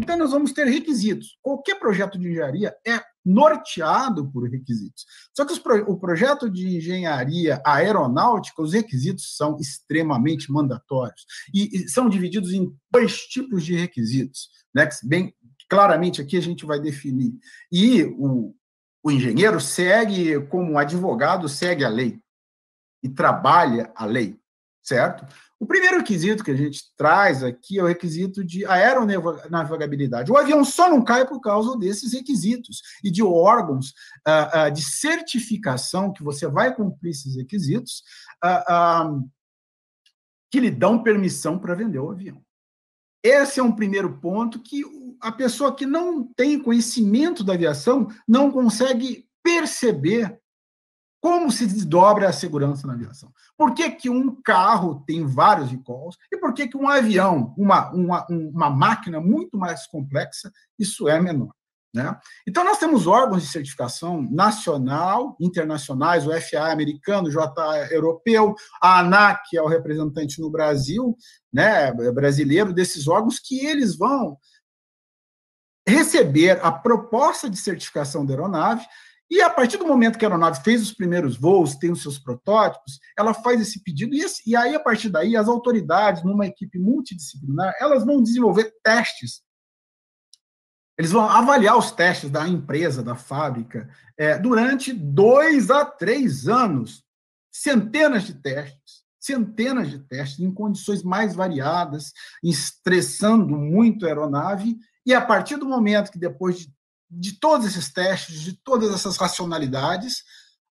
Então, nós vamos ter requisitos. Qualquer projeto de engenharia é norteado por requisitos. Só que pro, o projeto de engenharia aeronáutica, os requisitos são extremamente mandatórios e, e são divididos em dois tipos de requisitos, né? Bem claramente aqui a gente vai definir. E o, o engenheiro segue, como advogado, segue a lei e trabalha a lei certo? O primeiro requisito que a gente traz aqui é o requisito de aeronavegabilidade. O avião só não cai por causa desses requisitos e de órgãos uh, uh, de certificação que você vai cumprir esses requisitos uh, que lhe dão permissão para vender o avião. Esse é um primeiro ponto que a pessoa que não tem conhecimento da aviação não consegue perceber como se desdobra a segurança na aviação? Por que, que um carro tem vários recalls e por que, que um avião, uma, uma, uma máquina muito mais complexa, isso é menor? Né? Então, nós temos órgãos de certificação nacional, internacionais, o FAA americano, o JA europeu, a ANAC, que é o representante no Brasil, né, brasileiro, desses órgãos, que eles vão receber a proposta de certificação da aeronave e a partir do momento que a aeronave fez os primeiros voos, tem os seus protótipos, ela faz esse pedido, e, e aí, a partir daí, as autoridades, numa equipe multidisciplinar, elas vão desenvolver testes. Eles vão avaliar os testes da empresa, da fábrica, é, durante dois a três anos. Centenas de testes, centenas de testes, em condições mais variadas, estressando muito a aeronave, e a partir do momento que, depois de de todos esses testes, de todas essas racionalidades,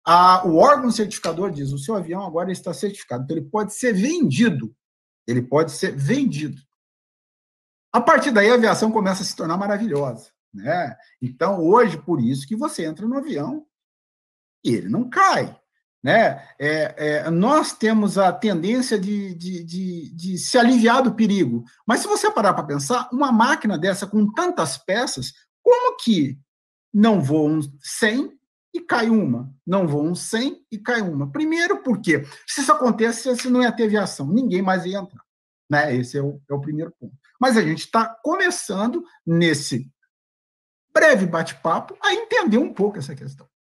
a, o órgão certificador diz: o seu avião agora está certificado, então ele pode ser vendido. Ele pode ser vendido. A partir daí, a aviação começa a se tornar maravilhosa. Né? Então, hoje, por isso que você entra no avião e ele não cai. Né? É, é, nós temos a tendência de, de, de, de, se aliviar do perigo. Mas se você parar para pensar, uma máquina dessa com tantas peças, como que não voam 100 e cai uma? Não voam 100 e cai uma. Primeiro, porque se isso acontecesse, não ia ter aviação, ninguém mais ia entrar. Né? Esse é o, é o primeiro ponto. Mas a gente está começando nesse breve bate-papo a entender um pouco essa questão.